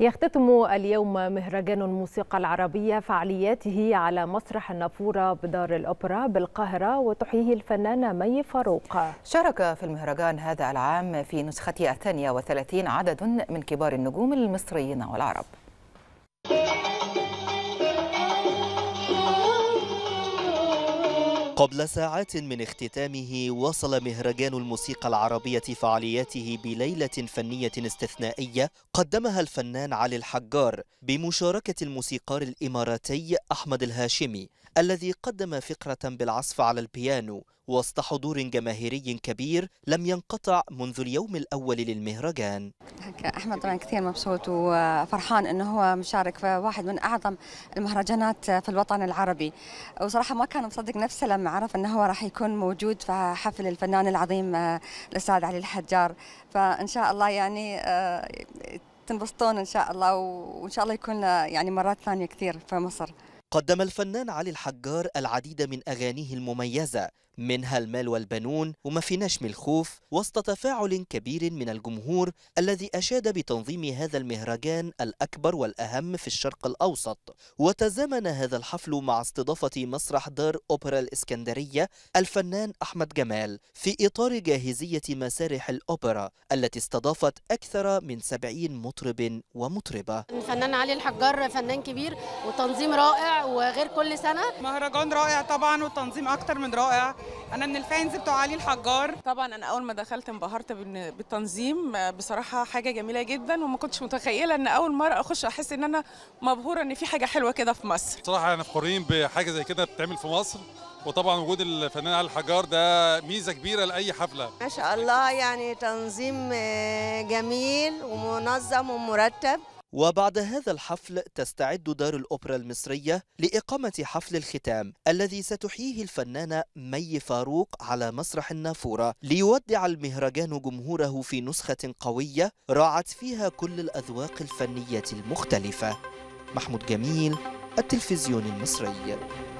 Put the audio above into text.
يختتم اليوم مهرجان الموسيقى العربية فعالياته على مسرح النافورة بدار الأوبرا بالقاهرة وتحييه الفنانة مي فاروق شارك في المهرجان هذا العام في نسخته الثانية وثلاثين عدد من كبار النجوم المصريين والعرب قبل ساعات من اختتامه وصل مهرجان الموسيقى العربية فعالياته بليلة فنية استثنائية قدمها الفنان علي الحجار بمشاركة الموسيقار الإماراتي أحمد الهاشمي الذي قدم فقرة بالعزف على البيانو وسط حضور جماهيري كبير لم ينقطع منذ اليوم الأول للمهرجان أحمد طبعا كثير مبسوط وفرحان أنه هو مشارك في واحد من أعظم المهرجانات في الوطن العربي وصراحة ما كان مصدق نفسه لما عرف أنه هو راح يكون موجود في حفل الفنان العظيم آه، الأستاذ علي الحجار فإن شاء الله يعني آه، تنبسطون إن شاء الله وإن شاء الله يكون آه، يعني مرات ثانية كثير في مصر قدم الفنان علي الحجار العديد من أغانيه المميزة منها المال والبنون وما في نشم الخوف وسط تفاعل كبير من الجمهور الذي أشاد بتنظيم هذا المهرجان الأكبر والأهم في الشرق الأوسط وتزامن هذا الحفل مع استضافة مسرح دار أوبرا الإسكندرية الفنان أحمد جمال في إطار جاهزية مسارح الأوبرا التي استضافت أكثر من 70 مطرب ومطربة الفنان علي الحجار فنان كبير وتنظيم رائع وغير كل سنة مهرجان رائع طبعا والتنظيم أكثر من رائع انا من الفانز بتوع علي الحجار طبعا انا اول ما دخلت انبهرت بالتنظيم بصراحه حاجه جميله جدا وما كنتش متخيله ان اول مره اخش احس ان انا مبهوره ان في حاجه حلوه كده في مصر بصراحه احنا يعني فخورين بحاجه زي كده بتتعمل في مصر وطبعا وجود الفنان علي الحجار ده ميزه كبيره لاي حفله ما شاء الله يعني تنظيم آه، جميل ومنظم ومرتب وبعد هذا الحفل تستعد دار الأوبرا المصرية لإقامة حفل الختام الذي ستحييه الفنانة مي فاروق على مسرح النافورة ليودع المهرجان جمهوره في نسخة قوية راعت فيها كل الأذواق الفنية المختلفة محمود جميل التلفزيون المصري